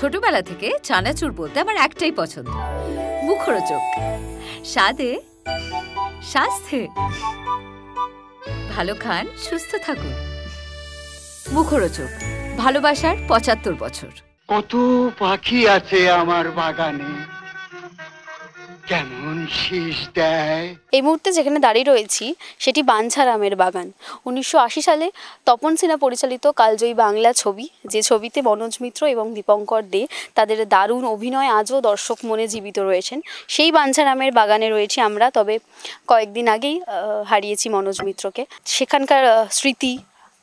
ছোটবেলা থেকে চানাচুর বলতে আমার একটাই পছন্দ মুখরোচক স্বাদে স্বাস্থ্যে ভালো খান সুস্থ থাকুন মুখরোচক ভালোবাসার পঁচাত্তর বছর কত পাখি আছে আমার বাগানে কেমন শীষ দেয় এই মুহূর্তে যেখানে দাঁড়িয়ে রয়েছি সেটি বাঞ্ছারামের বাগান উনিশশো সালে তপন সিনহা পরিচালিত কালজয়ী বাংলা ছবি যে ছবিতে মনোজ মিত্র এবং দীপঙ্কর দে তাদের দারুণ অভিনয় আজও দর্শক মনে জীবিত রয়েছেন সেই বাঞ্ছারামের বাগানে রয়েছি আমরা তবে কয়েকদিন আগেই হারিয়েছি মনোজ মিত্রকে সেখানকার স্মৃতি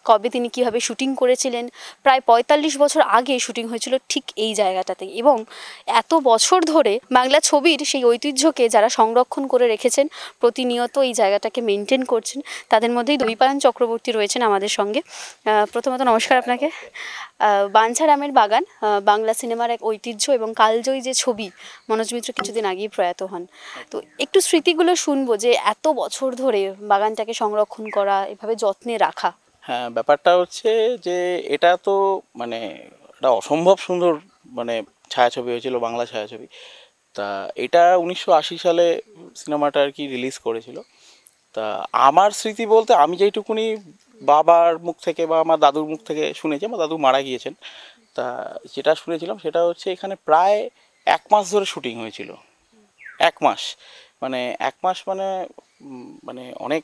কবে তিনি কিভাবে শুটিং করেছিলেন প্রায় পঁয়তাল্লিশ বছর আগে শুটিং হয়েছিল ঠিক এই জায়গাটাতে এবং এত বছর ধরে বাংলা ছবির সেই ঐতিহ্যকে যারা সংরক্ষণ করে রেখেছেন প্রতিনিয়ত এই জায়গাটাকে মেনটেন করছেন তাদের মধ্যেই দৈপায়ন চক্রবর্তী রয়েছেন আমাদের সঙ্গে প্রথমত নমস্কার আপনাকে বাঞ্ছারামের বাগান বাংলা সিনেমার এক ঐতিহ্য এবং কালজয়ী যে ছবি মনোজ মিত্র কিছুদিন আগেই প্রয়াত হন তো একটু স্মৃতিগুলো শুনবো যে এত বছর ধরে বাগানটাকে সংরক্ষণ করা এভাবে যত্নে রাখা হ্যাঁ ব্যাপারটা হচ্ছে যে এটা তো মানে একটা অসম্ভব সুন্দর মানে ছায়াছবি হয়েছিল বাংলা ছায়াছবি তা এটা উনিশশো সালে সিনেমাটা আর কি রিলিজ করেছিল তা আমার স্মৃতি বলতে আমি যেইটুকুনি বাবার মুখ থেকে বা আমার দাদুর মুখ থেকে শুনেছি আমার দাদু মারা গিয়েছেন তা যেটা শুনেছিলাম সেটা হচ্ছে এখানে প্রায় এক মাস ধরে শুটিং হয়েছিল এক মাস মানে এক মাস মানে মানে অনেক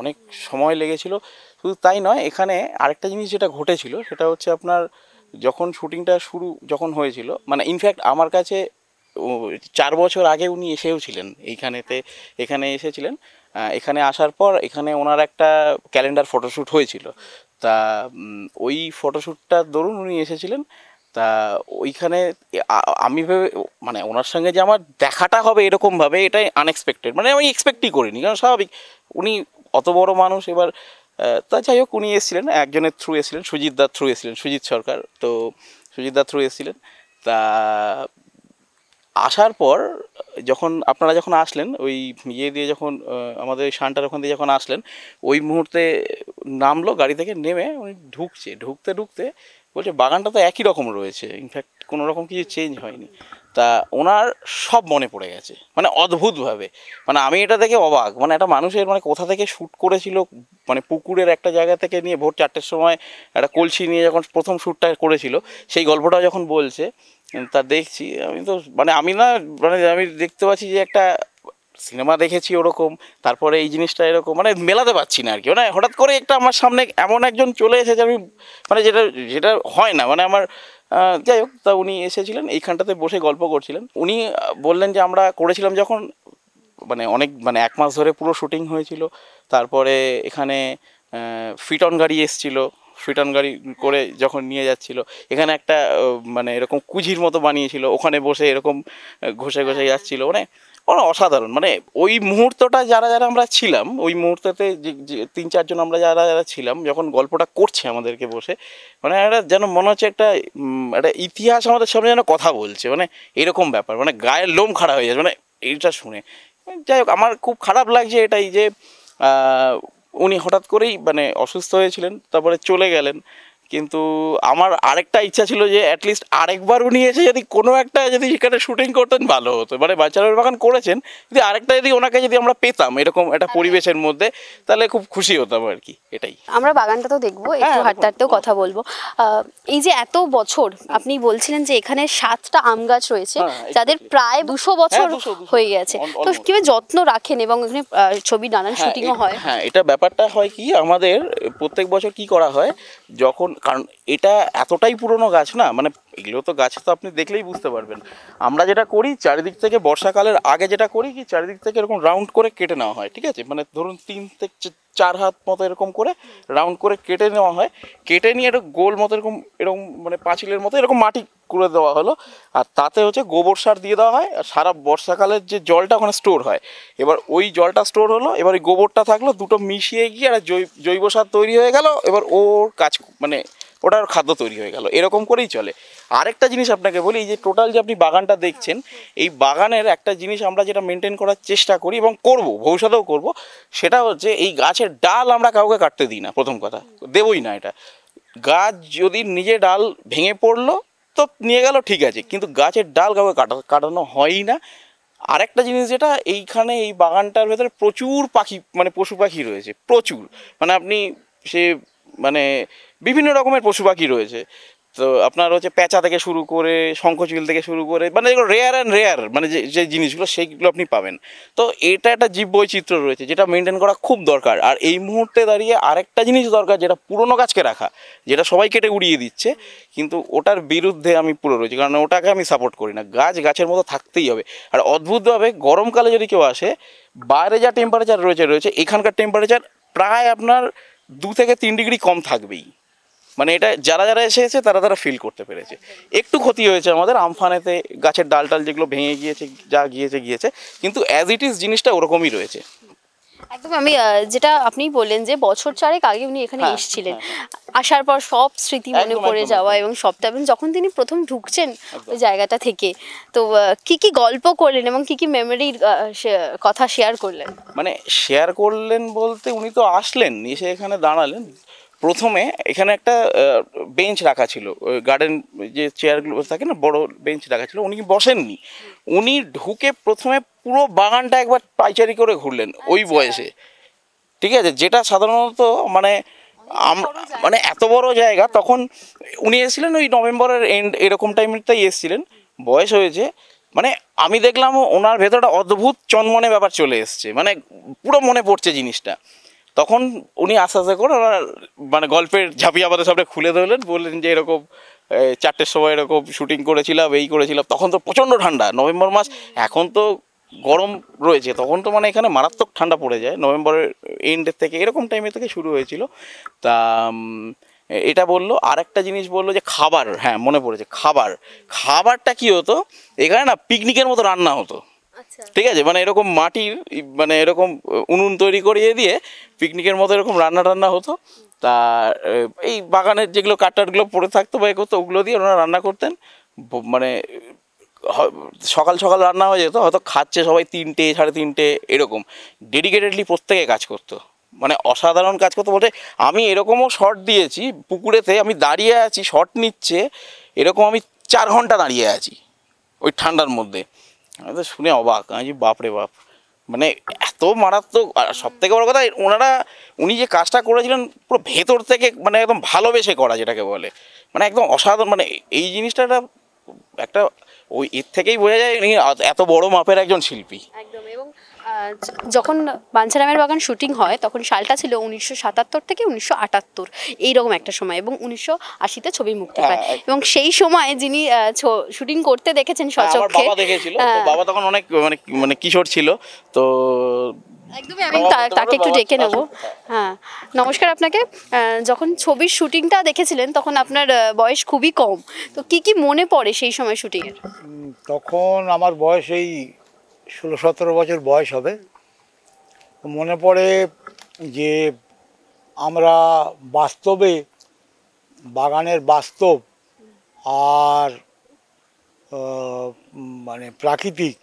অনেক সময় লেগেছিল শুধু তাই নয় এখানে আরেকটা জিনিস যেটা ঘটেছিল সেটা হচ্ছে আপনার যখন শুটিংটা শুরু যখন হয়েছিল মানে ইনফ্যাক্ট আমার কাছে চার বছর আগে উনি এসেও ছিলেন এইখানেতে এখানে এসেছিলেন এখানে আসার পর এখানে ওনার একটা ক্যালেন্ডার ফটোশ্যুট হয়েছিল তা ওই ফটোশ্যুটটা ধরুন উনি এসেছিলেন তা ওইখানে আমি ভেবে মানে ওনার সঙ্গে যে আমার দেখাটা হবে এরকমভাবে এটাই আনএক্সপেক্টেড মানে আমি এক্সপেক্টই করিনি কারণ স্বাভাবিক উনি অত বড় মানুষ এবার তা যাই হোক উনি এসেছিলেন একজনের থ্রু এসেছিলেন সুজিত দার থ্রু এসেছিলেন সুজিত সরকার তো সুজিত দার থ্রু এসেছিলেন তা আসার পর যখন আপনারা যখন আসলেন ওই ইয়ে দিয়ে যখন আমাদের শানটার ওখান দিয়ে যখন আসলেন ওই মুহূর্তে নামলো গাড়ি থেকে নেমে উনি ঢুকছে ঢুকতে ঢুকতে বলছে বাগানটা তো একই রকম রয়েছে ইনফ্যাক্ট কোনো রকম কিছু চেঞ্জ হয়নি তা ওনার সব মনে পড়ে গেছে মানে অদ্ভুতভাবে মানে আমি এটা দেখে অবাক মানে একটা মানুষের মানে কোথা থেকে শ্যুট করেছিল মানে পুকুরের একটা জায়গা থেকে নিয়ে ভোর চারটের সময় একটা কলসি নিয়ে যখন প্রথম শ্যুটটা করেছিল সেই গল্পটা যখন বলছে তা দেখছি আমি তো মানে আমি না মানে আমি দেখতে পাচ্ছি যে একটা সিনেমা দেখেছি ওরকম তারপরে এই জিনিসটা এরকম মানে মেলাতে পারছি না আর কি মানে হঠাৎ করে একটা আমার সামনে এমন একজন চলে এসেছে আমি মানে যেটা যেটা হয় না মানে আমার যাই হোক তা উনি এসেছিলেন এইখানটাতে বসে গল্প করছিলেন উনি বললেন যে আমরা করেছিলাম যখন মানে অনেক মানে এক মাস ধরে পুরো শুটিং হয়েছিল তারপরে এখানে ফিটন গাড়ি এসছিলো সুইটান গাড়ি করে যখন নিয়ে যাচ্ছিল এখানে একটা মানে এরকম কুঝির মতো বানিয়েছিল ওখানে বসে এরকম ঘষে ঘষে যাচ্ছিল মানে অসাধারণ মানে ওই মুহূর্তটা যারা যারা আমরা ছিলাম ওই মুহূর্ততে যে তিন চারজন আমরা যারা যারা ছিলাম যখন গল্পটা করছে আমাদেরকে বসে মানে একটা যেন মনে হচ্ছে একটা একটা ইতিহাস আমাদের সামনে যেন কথা বলছে মানে এরকম ব্যাপার মানে গায়ের লোম খাড়া হয়ে যাচ্ছে মানে এইটা শুনে যাই হোক আমার খুব খারাপ লাগছে এটাই যে উনি হঠাৎ করেই মানে অসুস্থ হয়েছিলেন তারপরে চলে গেলেন কিন্তু আমার আরেকটা ইচ্ছা ছিল যে অ্যাটলিস্ট আরেকবার উনি এসে যদি কোনো একটা যদি সেখানে শুটিং করতেন ভালো হতো মানে বাচ্চারের বাগান করেছেন কিন্তু আরেকটা যদি ওনাকে যদি আমরা পেতাম এরকম একটা হ্যাঁ। পরিবেশের মধ্যে তাহলে খুব খুশি হতাম আর কি এটাই আমরা বাগানটা তো দেখবো হ্যাঁ, একটু হাঁটতে হাঁটতেও কথা বলবো এই যে এত বছর আপনি বলছিলেন যে এখানে সাতটা আম গাছ রয়েছে হ্যাঁ, যাদের প্রায় দুশো বছর হয়ে গেছে তো কিভাবে যত্ন রাখেন এবং এখানে ছবি নানান শুটিংও হয় হ্যাঁ এটা ব্যাপারটা হয় কি আমাদের প্রত্যেক বছর কি করা হয় যখন কারণ এটা এতটাই পুরনো গাছ না মানে এগুলো তো গাছ তো আপনি দেখলেই বুঝতে পারবেন আমরা যেটা করি চারিদিক থেকে বর্ষাকালের আগে যেটা করি কি চারিদিক থেকে এরকম রাউন্ড করে কেটে নেওয়া হয় ঠিক আছে মানে ধরুন তিন থেকে চার হাত মতো এরকম করে রাউন্ড করে কেটে নেওয়া হয় কেটে নিয়ে একটু গোল মতো এরকম এরকম মানে পাঁচিলের মতো এরকম মাটি করে দেওয়া হলো আর তাতে হচ্ছে গোবর সার দিয়ে দেওয়া হয় আর সারা বর্ষাকালের যে জলটা ওখানে স্টোর হয় এবার ওই জলটা স্টোর হলো এবার ওই গোবরটা থাকলো দুটো মিশিয়ে গিয়ে একটা জৈব সার তৈরি হয়ে গেল এবার ওর কাজ মানে ওটার খাদ্য তৈরি হয়ে গেল এরকম করেই চলে আরেকটা জিনিস আপনাকে বলি এই যে টোটাল যে আপনি বাগানটা দেখছেন এই বাগানের একটা জিনিস আমরা যেটা মেনটেন করার চেষ্টা করি এবং করব ভবিষ্যতেও করব সেটা হচ্ছে এই গাছের ডাল আমরা কাউকে কাটতে দিই না প্রথম কথা দেবই না এটা গাছ যদি নিজে ডাল ভেঙে পড়লো তো নিয়ে গেল ঠিক আছে কিন্তু গাছের ডাল কাউকে কাটানো হয়ই না আরেকটা জিনিস যেটা এইখানে এই বাগানটার ভেতরে প্রচুর পাখি মানে পশু পাখি রয়েছে প্রচুর মানে আপনি সে মানে বিভিন্ন রকমের পশু পাখি রয়েছে তো আপনার হচ্ছে প্যাঁচা থেকে শুরু করে শঙ্খচিল থেকে শুরু করে মানে যেগুলো রেয়ার অ্যান্ড রেয়ার মানে যে যে জিনিসগুলো সেইগুলো আপনি পাবেন তো এটা একটা জীব বৈচিত্র্য রয়েছে যেটা মেনটেন করা খুব দরকার আর এই মুহূর্তে দাঁড়িয়ে আরেকটা জিনিস দরকার যেটা পুরনো গাছকে রাখা যেটা সবাই কেটে উড়িয়ে দিচ্ছে কিন্তু ওটার বিরুদ্ধে আমি পুরো রয়েছি কারণ ওটাকে আমি সাপোর্ট করি না গাছ গাছের মতো থাকতেই হবে আর অদ্ভুতভাবে গরমকালে যদি কেউ আসে বাইরে যা টেম্পারেচার রয়েছে রয়েছে এখানকার টেম্পারেচার প্রায় আপনার দু থেকে তিন ডিগ্রি কম থাকবেই মানে এটা যারা যারা এসেছে তারা তারা ফিল করতে পেরেছে একটু ক্ষতি হয়েছে আমাদের আমফানেতে গাছের ডাল টাল যেগুলো ভেঙে গিয়েছে যা গিয়েছে গিয়েছে কিন্তু অ্যাজ ইট ইজ জিনিসটা ওরকমই রয়েছে একদম আমি যেটা আপনি বললেন যে বছর চারেক আগে উনি এখানে হ্যাঁ, এসেছিলেন হ্যাঁ, হ্যাঁ। আসার পর সব স্মৃতি মনে পড়ে যাওয়া এবং সবটা এবং যখন তিনি প্রথম ঢুকছেন ওই জায়গাটা থেকে তো কি কি গল্প করলেন এবং কি কি মেমোরির কথা শেয়ার করলেন মানে শেয়ার করলেন বলতে উনি তো আসলেন এসে এখানে দাঁড়ালেন প্রথমে এখানে একটা বেঞ্চ রাখা ছিল গার্ডেন যে চেয়ারগুলো থাকে না বড় বেঞ্চ রাখা ছিল উনি বসেননি উনি ঢুকে প্রথমে পুরো বাগানটা একবার পাইচারি করে ঘুরলেন ওই আচ্ছা। বয়সে ঠিক আছে যেটা সাধারণত মানে মানে এত বড় জায়গা তখন উনি এসেছিলেন ওই নভেম্বরের এন্ড এরকম টাইমটাই এসেছিলেন বয়স হয়েছে মানে আমি দেখলাম ওনার ভেতরটা অদ্ভুত চনমনে ব্যাপার চলে এসছে মানে পুরো মনে পড়ছে জিনিসটা তখন উনি আস্তে আস্তে করে ওরা মানে গল্পের ঝাঁপি আমাদের সবটা খুলে ধরলেন বললেন যে এরকম চারটের সময় এরকম শুটিং করেছিলাম এই করেছিলাম তখন তো প্রচণ্ড ঠান্ডা নভেম্বর মাস এখন তো গরম রয়েছে তখন তো মানে এখানে মারাত্মক ঠান্ডা পড়ে যায় নভেম্বরের এন্ডের থেকে এরকম টাইমে থেকে শুরু হয়েছিল তা এটা বললো আর একটা জিনিস বললো যে খাবার হ্যাঁ মনে পড়েছে খাবার খাবারটা কী হতো এখানে না পিকনিকের মতো রান্না হতো আচ্ছা। ঠিক আছে মানে এরকম মাটির মানে এরকম উনুন তৈরি করিয়ে দিয়ে পিকনিকের মতো এরকম রান্না টান্না হতো তা এই বাগানের যেগুলো কাটারগুলো পড়ে থাকতো বা এ করতো ওগুলো দিয়ে ওনারা রান্না করতেন মানে সকাল সকাল রান্না হয়ে যেত হয়তো খাচ্ছে সবাই তিনটে সাড়ে তিনটে এরকম ডেডিকেটেডলি প্রত্যেকে কাজ করতো মানে অসাধারণ কাজ করতো বলতে আমি এরকমও শর্ট দিয়েছি পুকুরেতে আমি দাঁড়িয়ে আছি শর্ট নিচ্ছে এরকম আমি চার ঘন্টা দাঁড়িয়ে আছি ওই ঠান্ডার মধ্যে আমি তো শুনে অবাক আমি বাপরে বাপ মানে এত মারাত্মক সব থেকে বড় কথা ওনারা উনি যে কাজটা করেছিলেন পুরো ভেতর থেকে মানে একদম ভালোবেসে করা যেটাকে বলে মানে একদম অসাধারণ মানে এই জিনিসটা একটা ওই এর থেকেই বোঝা যায় উনি এত বড় মাপের একজন শিল্পী একদম এবং যখন বাঞ্ছারামের বাগান শুটিং হয় তখন সালটা ছিল উনিশশো সাতাত্তর থেকে উনিশশো আটাত্তর এইরকম একটা সময় এবং উনিশশো আশিতে ছবি মুক্তি পায় হ্যাঁ, এবং সেই সময় যিনি শুটিং করতে দেখেছেন হ্যাঁ, সচক্ষে বাবা তখন অনেক মানে মানে কিশোর ছিল তো একদমই আমি তাকে একটু ডেকে নেব আচ্ছা, আচ্ছা। হ্যাঁ নমস্কার আপনাকে যখন ছবির শুটিংটা দেখেছিলেন তখন আপনার বয়স খুবই কম তো কি কি মনে পড়ে সেই সময় শুটিংয়ের তখন আমার বয়স এই ষোলো সতেরো বছর বয়স হবে মনে পড়ে যে আমরা বাস্তবে বাগানের বাস্তব আর মানে প্রাকৃতিক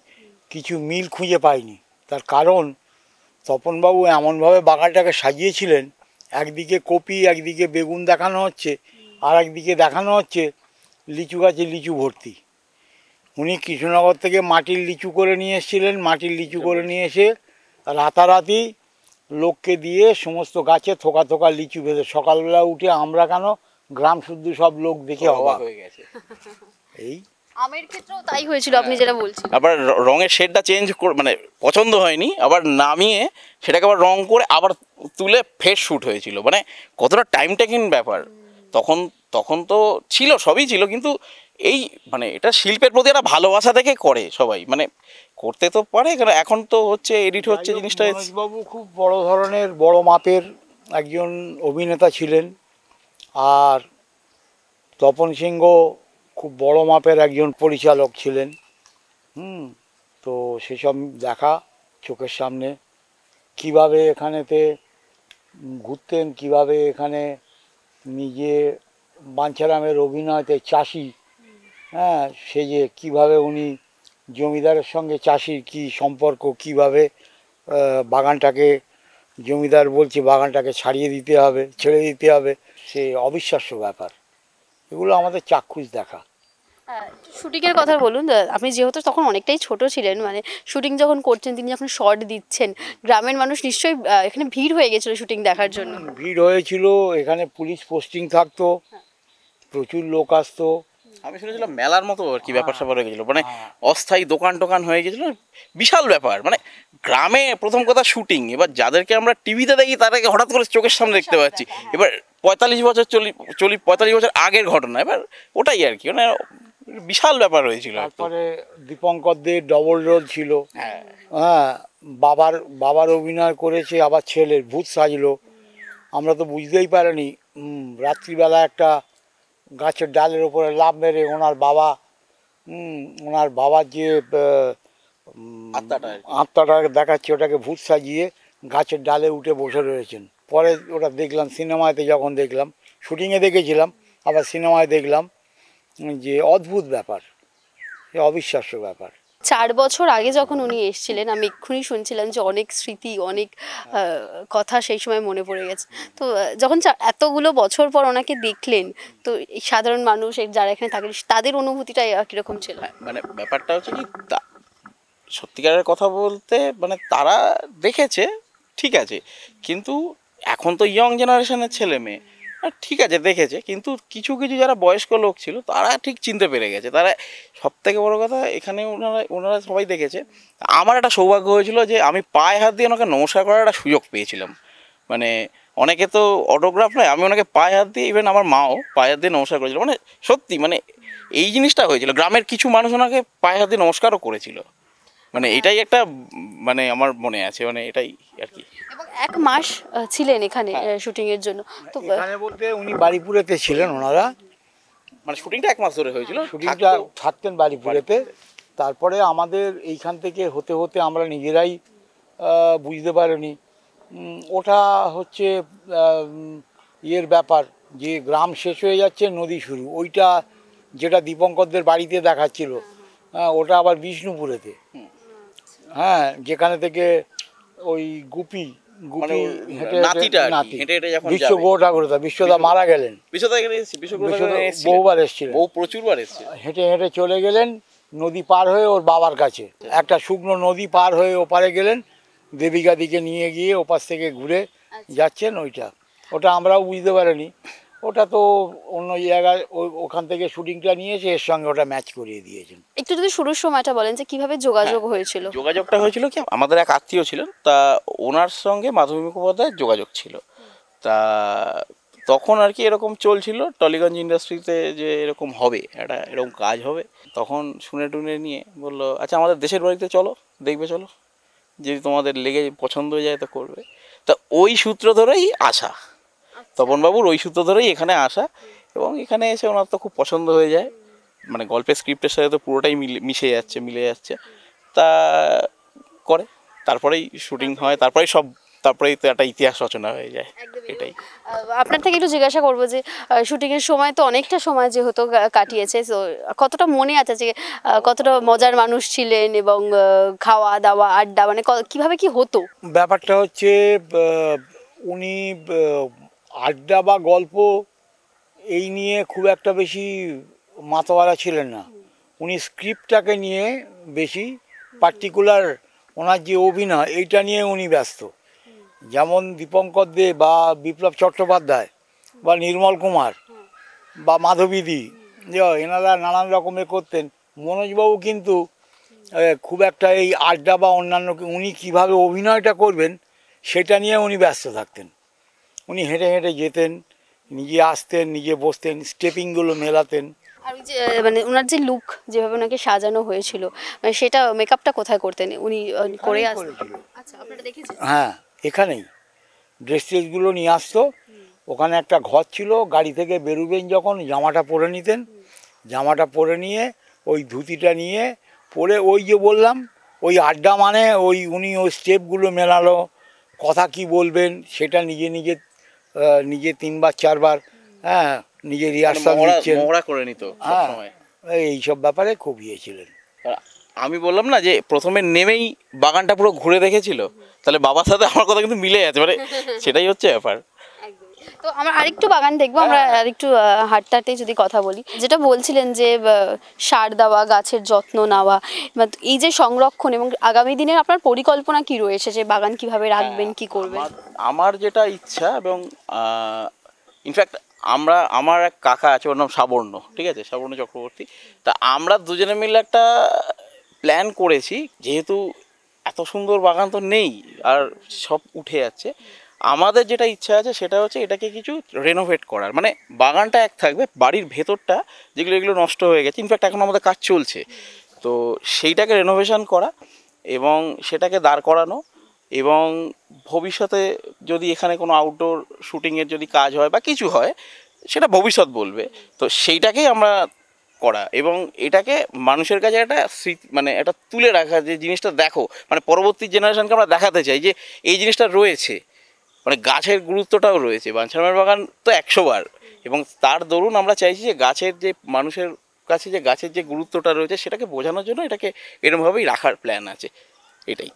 কিছু মিল খুঁজে পাইনি তার কারণ তপনবাবু এমনভাবে বাগানটাকে সাজিয়েছিলেন একদিকে কপি একদিকে বেগুন দেখানো হচ্ছে আর একদিকে দেখানো হচ্ছে লিচু গাছে লিচু ভর্তি উনি কৃষ্ণনগর থেকে মাটির লিচু করে নিয়ে এসেছিলেন মাটির লিচু করে নিয়ে এসে রাতারাতি লোককে দিয়ে সমস্ত গাছে থোকা থোকা লিচু বেঁধে সকালবেলা উঠে আমরা কেন গ্রাম শুদ্ধ সব লোক দেখে অবাক হয়ে গেছে এই আমের ক্ষেত্রেও তাই হয়েছিল আপনি যেটা বলছেন আবার রঙের শেডটা চেঞ্জ করে মানে পছন্দ হয়নি আবার নামিয়ে সেটাকে আবার রং করে আবার তুলে ফের শ্যুট হয়েছিল মানে কতটা টাইম টেকিং ব্যাপার তখন তখন তো ছিল সবই ছিল কিন্তু এই মানে এটা শিল্পের প্রতি একটা ভালোবাসা থেকে করে সবাই মানে করতে তো পারে কারণ এখন তো হচ্ছে এডিট হচ্ছে জিনিসটা বাবু খুব বড় ধরনের বড় মাপের একজন অভিনেতা ছিলেন আর তপন সিংহ খুব বড় মাপের একজন পরিচালক ছিলেন হুম তো সেসব দেখা চোখের সামনে কিভাবে এখানেতে ঘুরতেন কিভাবে এখানে নিজে বাঞ্ছারামের অভিনয়তে চাষি হ্যাঁ সে যে কীভাবে উনি জমিদারের সঙ্গে চাষির কি সম্পর্ক কিভাবে বাগানটাকে জমিদার বলছে বাগানটাকে ছাড়িয়ে দিতে হবে ছেড়ে দিতে হবে সে অবিশ্বাস্য ব্যাপার এগুলো আমাদের চাক্ষুষ দেখা শুটিংয়ের কথা বলুন আপনি যেহেতু তখন অনেকটাই ছোট ছিলেন মানে শুটিং যখন করছেন তিনি যখন শর্ট দিচ্ছেন গ্রামের মানুষ নিশ্চয়ই এখানে ভিড় হয়ে গেছিল শুটিং দেখার জন্য ভিড় হয়েছিল এখানে পুলিশ পোস্টিং থাকতো হ্যাঁ। প্রচুর লোক আসতো আমি শুনেছিলাম মেলার মতো আর কি হ্যাঁ। ব্যাপার স্যাপার হয়ে গেছিলো মানে হ্যাঁ। অস্থায়ী দোকান টোকান হয়ে গেছিলো বিশাল ব্যাপার মানে গ্রামে প্রথম কথা শুটিং এবার যাদেরকে আমরা টিভিতে দেখি তাদেরকে হঠাৎ করে চোখের সামনে দেখতে পাচ্ছি হ্যাঁ। এবার পঁয়তাল্লিশ বছর চল্লিশ চল্লিশ পঁয়তাল্লিশ বছর আগের ঘটনা এবার ওটাই আর কি মানে বিশাল ব্যাপার হয়েছিল তারপরে দে ডবল রোল ছিল হ্যাঁ বাবার বাবার অভিনয় করেছে আবার ছেলের ভূত সাজলো আমরা তো বুঝতেই পারিনি রাত্রিবেলা একটা গাছের ডালের উপরে লাভ মেরে ওনার বাবা ওনার বাবার যে আত্মাটা দেখাচ্ছে ওটাকে ভূত সাজিয়ে গাছের ডালে উঠে বসে রয়েছেন পরে ওটা দেখলাম সিনেমাতে যখন দেখলাম শুটিংয়ে দেখেছিলাম আবার সিনেমায় দেখলাম যে অদ্ভুত ব্যাপার অবিশ্বাস্য ব্যাপার চার বছর আগে যখন উনি এসেছিলেন আমি এক্ষুনি শুনছিলাম যে অনেক স্মৃতি অনেক কথা সেই সময় মনে পড়ে গেছে তো যখন এতগুলো বছর পর ওনাকে দেখলেন তো সাধারণ মানুষ যারা এখানে থাকেন তাদের অনুভূতিটা কীরকম ছিল হ্যাঁ, মানে ব্যাপারটা হচ্ছে কি সত্যিকারের কথা বলতে মানে তারা দেখেছে ঠিক আছে কিন্তু এখন তো ইয়ং জেনারেশনের ছেলে মেয়ে ঠিক আছে দেখেছে কিন্তু কিছু কিছু যারা বয়স্ক লোক ছিল তারা ঠিক চিনতে পেরে গেছে তারা সব থেকে বড়ো কথা এখানে ওনারা ওনারা সবাই দেখেছে আমার একটা সৌভাগ্য হয়েছিল যে আমি পায়ে হাত দিয়ে ওনাকে নমস্কার করার একটা সুযোগ পেয়েছিলাম মানে অনেকে তো অটোগ্রাফ নয় আমি ওনাকে পায়ে হাত দিয়ে ইভেন আমার মাও পায়ে হাত দিয়ে নমস্কার করেছিল মানে সত্যি মানে এই জিনিসটা হয়েছিল গ্রামের কিছু মানুষ ওনাকে পায়ে হাত দিয়ে নমস্কারও করেছিল মানে এটাই একটা মানে আমার মনে আছে মানে এটাই আর কি এক মাস ছিলেন এখানে শুটিংয়ের হ্যাঁ। জন্য তো এখানে বলতে উনি বাড়িপুরেতে ছিলেন ওনারা মানে শুটিংটা এক মাস ধরে হয়েছিল শুটিংটা থাকতেন বাড়িপুরেতে তারপরে আমাদের এইখান থেকে হতে হতে আমরা নিজেরাই বুঝতে পারিনি ওটা হচ্ছে ইয়ের ব্যাপার যে গ্রাম শেষ হয়ে যাচ্ছে নদী শুরু ওইটা যেটা দীপঙ্করদের বাড়িতে দেখাচ্ছিল হ্যাঁ ওটা আবার বিষ্ণুপুরেতে হ্যাঁ যেখানে থেকে ওই গুপি হেঁটে হেঁটে চলে গেলেন নদী পার হয়ে ওর বাবার কাছে একটা শুকনো নদী পার হয়ে ওপারে গেলেন দেবিকা দিকে নিয়ে গিয়ে ওপাশ থেকে ঘুরে আচ্ছা। যাচ্ছেন ওইটা ওটা আমরাও বুঝতে পারিনি ওটা তো অন্য জায়গায় ওখান থেকে শুটিংটা নিয়েছে এর সঙ্গে ওটা ম্যাচ করিয়ে দিয়েছেন একটু যদি শুরুর সময়টা বলেন যে কিভাবে যোগাযোগ হ্যাঁ, হয়েছিল যোগাযোগটা হয়েছিল কি আমাদের এক আত্মীয় ছিলেন তা ওনার সঙ্গে মাধবী মুখোপাধ্যায়ের যোগাযোগ ছিল তা তখন আর কি এরকম চলছিল টলিগঞ্জ ইন্ডাস্ট্রিতে যে এরকম হবে একটা এরকম কাজ হবে তখন শুনে টুনে নিয়ে বললো আচ্ছা আমাদের দেশের বাড়িতে চলো দেখবে চলো যদি তোমাদের লেগে পছন্দ হয়ে যায় তো করবে তা ওই সূত্র ধরেই আশা তপনবাবুর ওই সূত্র ধরেই এখানে আসা এবং এখানে এসে ওনার তো খুব পছন্দ হয়ে যায় মানে গল্পের স্ক্রিপ্টের সাথে তো পুরোটাই মিশে যাচ্ছে মিলে যাচ্ছে তা করে তারপরেই শুটিং হয় তারপরেই সব তারপরেই তো একটা ইতিহাস রচনা হয়ে যায় এটাই আপনার থেকে একটু জিজ্ঞাসা করবো যে শুটিংয়ের সময় তো অনেকটা সময় যেহেতু কাটিয়েছে তো কতটা মনে আছে যে কতটা মজার মানুষ ছিলেন এবং খাওয়া দাওয়া আড্ডা মানে কীভাবে কি হতো ব্যাপারটা হচ্ছে উনি আড্ডা বা গল্প এই নিয়ে খুব একটা বেশি মাথাওয়ালা ছিলেন না উনি স্ক্রিপ্টটাকে নিয়ে বেশি পার্টিকুলার ওনার যে অভিনয় এইটা নিয়ে উনি ব্যস্ত যেমন দীপঙ্কর দে বা বিপ্লব চট্টোপাধ্যায় বা নির্মল কুমার বা মাধবীদি এনারা নানান রকমের করতেন মনোজবাবু কিন্তু খুব একটা এই আড্ডা বা অন্যান্য উনি কিভাবে অভিনয়টা করবেন সেটা নিয়ে উনি ব্যস্ত থাকতেন উনি হেঁটে হেঁটে যেতেন নিজে আসতেন নিজে বসতেন স্টেপিংগুলো মেলাতেন আর ওই যে মানে ওনার যে লুক যেভাবে ওনাকে সাজানো হয়েছিল মানে সেটা মেকআপটা কোথায় করতেন উনি করে আসতেন আচ্ছা, হ্যাঁ এখানেই ড্রেস ট্রেসগুলো নিয়ে আসতো ওখানে একটা ঘর ছিল গাড়ি থেকে বেরোবেন যখন জামাটা পরে নিতেন জামাটা পরে নিয়ে ওই ধুতিটা নিয়ে পরে ওই যে বললাম ওই আড্ডা মানে ওই উনি ওই স্টেপগুলো মেলালো কথা কি বলবেন সেটা নিজে নিজের নিজে তিনবার চারবার হ্যাঁ নিজে রিহার্সাল মানে দিচ্ছেন মহড়া করে নিত হ্যাঁ, এইসব ব্যাপারে খুব ইয়ে ছিলেন আমি বললাম না যে প্রথমে নেমেই বাগানটা পুরো ঘুরে দেখেছিল তাহলে বাবার সাথে আমার কথা কিন্তু মিলে যাচ্ছে মানে সেটাই হচ্ছে ব্যাপার তো আমরা আরেকটু বাগান দেখবো আমরা হ্যাঁ, হ্যাঁ। আরেকটু হাঁটতে যদি কথা বলি যেটা বলছিলেন যে সার দেওয়া গাছের যত্ন নেওয়া এই যে সংরক্ষণ এবং আগামী দিনের আপনার পরিকল্পনা কি রয়েছে যে বাগান কিভাবে হ্যাঁ, রাখবেন কি করবেন আমার যেটা ইচ্ছা এবং ইনফ্যাক্ট আমরা আমার এক কাকা আছে ওর নাম সাবর্ণ ঠিক আছে সাবর্ণ চক্রবর্তী তা আমরা দুজনে মিলে একটা প্ল্যান করেছি যেহেতু এত সুন্দর বাগান তো নেই আর সব উঠে যাচ্ছে আমাদের যেটা ইচ্ছা আছে সেটা হচ্ছে এটাকে কিছু রেনোভেট করার মানে বাগানটা এক থাকবে বাড়ির ভেতরটা যেগুলো এগুলো নষ্ট হয়ে গেছে ইনফ্যাক্ট এখন আমাদের কাজ চলছে তো সেইটাকে রেনোভেশন করা এবং সেটাকে দাঁড় করানো এবং ভবিষ্যতে যদি এখানে কোনো আউটডোর শ্যুটিংয়ের যদি কাজ হয় বা কিছু হয় সেটা ভবিষ্যৎ বলবে তো সেইটাকেই আমরা করা এবং এটাকে মানুষের কাছে একটা স্মৃতি মানে একটা তুলে রাখা যে জিনিসটা দেখো মানে পরবর্তী জেনারেশনকে আমরা দেখাতে চাই যে এই জিনিসটা রয়েছে মানে গাছের গুরুত্বটাও রয়েছে বাঞ্ছারামের বাগান তো একশো বার এবং তার দরুন আমরা চাইছি যে গাছের যে মানুষের কাছে যে গাছের যে গুরুত্বটা রয়েছে সেটাকে বোঝানোর জন্য এটাকে এরমভাবেই রাখার প্ল্যান আছে এটাই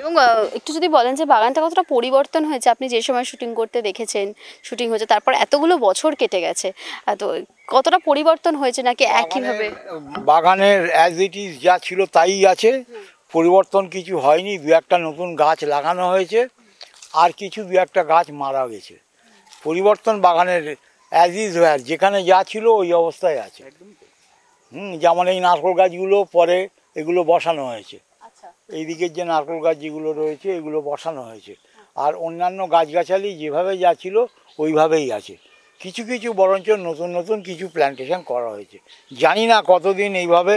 এবং একটু যদি বলেন যে বাগানটা কতটা পরিবর্তন হয়েছে আপনি যে সময় শুটিং করতে দেখেছেন শুটিং হয়েছে তারপর এতগুলো বছর কেটে গেছে তো কতটা পরিবর্তন হয়েছে নাকি একইভাবে বাগানের অ্যাজ ইট ইজ যা ছিল তাই আছে পরিবর্তন কিছু হয়নি দু একটা নতুন গাছ লাগানো হয়েছে আর কিছু দু একটা গাছ মারা গেছে পরিবর্তন বাগানের অ্যাজ ইজ ওয়ার যেখানে যা ছিল ওই অবস্থায় আছে হুম যেমন এই নারকোল গাছগুলো পরে এগুলো বসানো হয়েছে আচ্ছা। এই দিকের যে নারকোল গাছ যেগুলো রয়েছে এগুলো বসানো হয়েছে আর অন্যান্য গাছগাছালি যেভাবে যা ছিল ওইভাবেই আছে কিছু কিছু বরঞ্চ নতুন নতুন কিছু প্ল্যান্টেশন করা হয়েছে জানি না কতদিন এইভাবে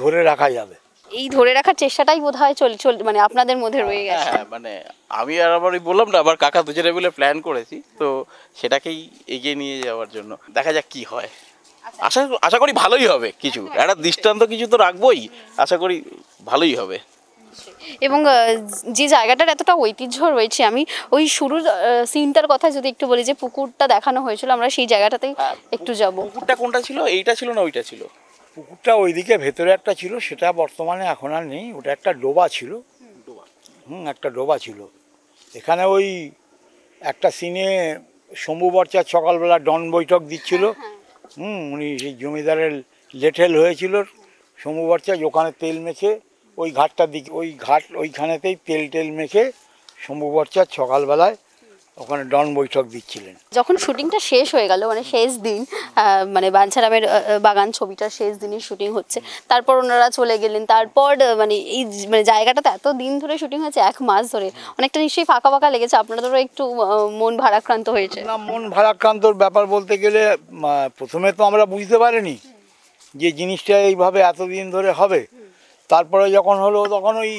ধরে রাখা যাবে এই ধরে রাখার চেষ্টাটাই বোধ হয় চল চল মানে আপনাদের মধ্যে হ্যাঁ, রয়ে গেছে হ্যাঁ মানে আমি আর আমার বললাম না আবার কাকা দুজনে মিলে প্ল্যান করেছি তো সেটাকেই এগিয়ে নিয়ে যাওয়ার জন্য দেখা যাক কি হয় আচ্ছা। আশা আশা করি ভালোই হবে কিছু আচ্ছা। একটা দৃষ্টান্ত কিছু তো রাখবোই আশা করি ভালোই হবে এবং যে জায়গাটার এতটা ঐতিহ্য রয়েছে আমি ওই শুরুর সিনটার কথা যদি একটু বলি যে পুকুরটা দেখানো হয়েছিল আমরা সেই জায়গাটাতেই হ্যাঁ, একটু যাব পুকুরটা কোনটা ছিল এইটা ছিল না ওইটা ছিল পুকুরটা ওইদিকে ভেতরে একটা ছিল সেটা বর্তমানে এখন আর নেই ওটা একটা ডোবা ছিল হুম একটা ডোবা ছিল এখানে ওই একটা সিনে শম্ভু বর্চার সকালবেলা ডন বৈঠক দিচ্ছিল হ্যাঁ, হ্যাঁ। হুম উনি সেই জমিদারের লেঠেল হয়েছিল শম্ভু বর্চার ওখানে তেল মেখে ওই ঘাটটার দিকে ওই ঘাট ওইখানেতেই তেল টেল মেখে শম্ভু বর্চার সকালবেলায় ওখানে ডন বৈঠক দিচ্ছিলেন যখন শুটিংটা শেষ হয়ে গেল মানে শেষ দিন মানে বাঞ্ছারামের বাগান ছবিটা শেষ দিনই শুটিং হচ্ছে তারপর ওনারা চলে গেলেন তারপর মানে এই মানে জায়গাটাতে এত দিন ধরে শুটিং হয়েছে এক মাস ধরে অনেকটা নিশ্চয়ই ফাঁকা ফাঁকা লেগেছে আপনাদেরও একটু মন ভারাক্রান্ত হয়েছে না মন ভারাক্রান্তর ব্যাপার বলতে গেলে প্রথমে তো আমরা বুঝতে পারিনি যে জিনিসটা এইভাবে এতদিন ধরে হবে তারপরে যখন হলো তখন ওই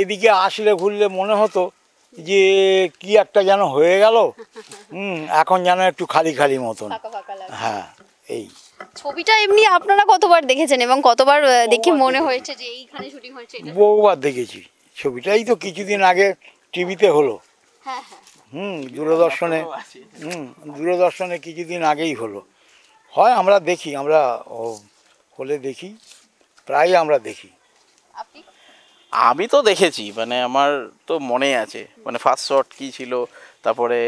এদিকে আসলে ঘুরলে মনে হতো যে কি একটা যেন হয়ে গেল হুম এখন যেন একটু খালি খালি মতন হ্যাঁ এই ছবিটা এমনি আপনারা কতবার দেখেছেন এবং কতবার দেখে মনে হয়েছে যে এইখানে শুটিং হয়েছে বহুবার দেখেছি ছবিটাই তো কিছুদিন আগে টিভিতে হলো হ্যাঁ, হ্যাঁ। হুম দূরদর্শনে হুম দূরদর্শনে কিছুদিন আগেই হলো হয় আমরা দেখি আমরা হলে দেখি প্রায় আমরা দেখি আপনি আমি তো দেখেছি মানে আমার তো মনে আছে মানে ফার্স্ট শট কী ছিল তারপরে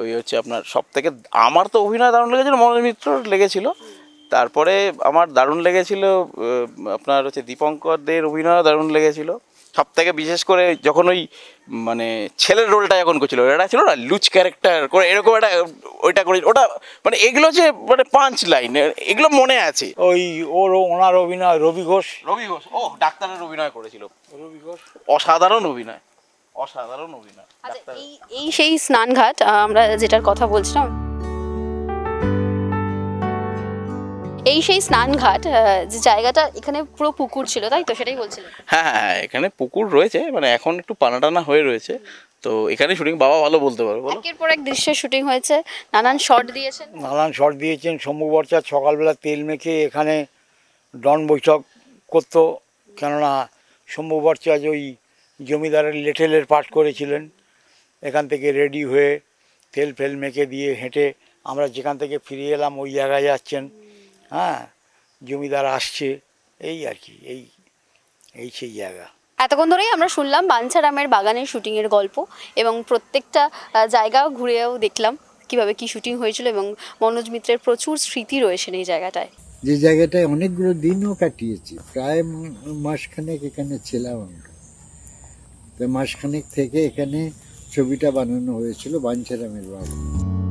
ওই হচ্ছে আপনার সব থেকে আমার তো অভিনয় দারুণ লেগেছিল মনোজ মিত্র লেগেছিল তারপরে আমার দারুণ লেগেছিল আপনার হচ্ছে দীপঙ্কর দের অভিনয় দারুণ লেগেছিল সব থেকে বিশেষ করে যখন ওই মানে ছেলের রোলটা যখন করছিল এটা ছিল না লুচ ক্যারেক্টার করে এরকম একটা ওইটা করে ওটা মানে এগুলো যে মানে পাঁচ লাইন এগুলো মনে আছে ওই ওর ওনার অভিনয় রবি ঘোষ রবি ঘোষ ও ডাক্তারের অভিনয় করেছিল রবি ঘোষ অসাধারণ অভিনয় অসাধারণ অভিনয় আচ্ছা, এই সেই স্নানঘাট আমরা যেটার কথা বলছিলাম এই সেই স্নানঘাট যে জায়গাটা এখানে পুরো পুকুর ছিল তাই তো সেটাই বলছিল হ্যাঁ, হ্যাঁ হ্যাঁ এখানে পুকুর রয়েছে মানে এখন একটু পানাটানা হয়ে রয়েছে তো এখানে শুটিং বাবা ভালো বলতে পারবো একের পর এক দৃশ্যের শুটিং হয়েছে নানান শট দিয়েছেন নানান শট দিয়েছেন শম্ভু বর্চা সকালবেলা তেল মেখে এখানে ডন বৈঠক করতো কেননা শম্ভু বর্চা ওই জমিদারের লেটেলের পাঠ করেছিলেন এখান থেকে রেডি হয়ে তেল ফেল মেখে দিয়ে হেঁটে আমরা যেখান থেকে ফিরে এলাম ওই জায়গায় যাচ্ছেন হ্যাঁ জমিদার আসছে এই আর কি এই এই সেই জায়গা এতক্ষণ ধরেই আমরা শুনলাম বাঞ্ছারামের বাগানের শুটিংয়ের গল্প এবং প্রত্যেকটা জায়গাও ঘুরেও দেখলাম কিভাবে কি শুটিং হয়েছিল এবং মনোজ মিত্রের প্রচুর স্মৃতি রয়েছে এই জায়গাটায় যে জায়গাটায় অনেকগুলো দিনও কাটিয়েছি প্রায় মাসখানেক এখানে ছিলাম আমরা তো মাসখানেক থেকে এখানে ছবিটা বানানো হয়েছিল বাঞ্ছারামের বাগান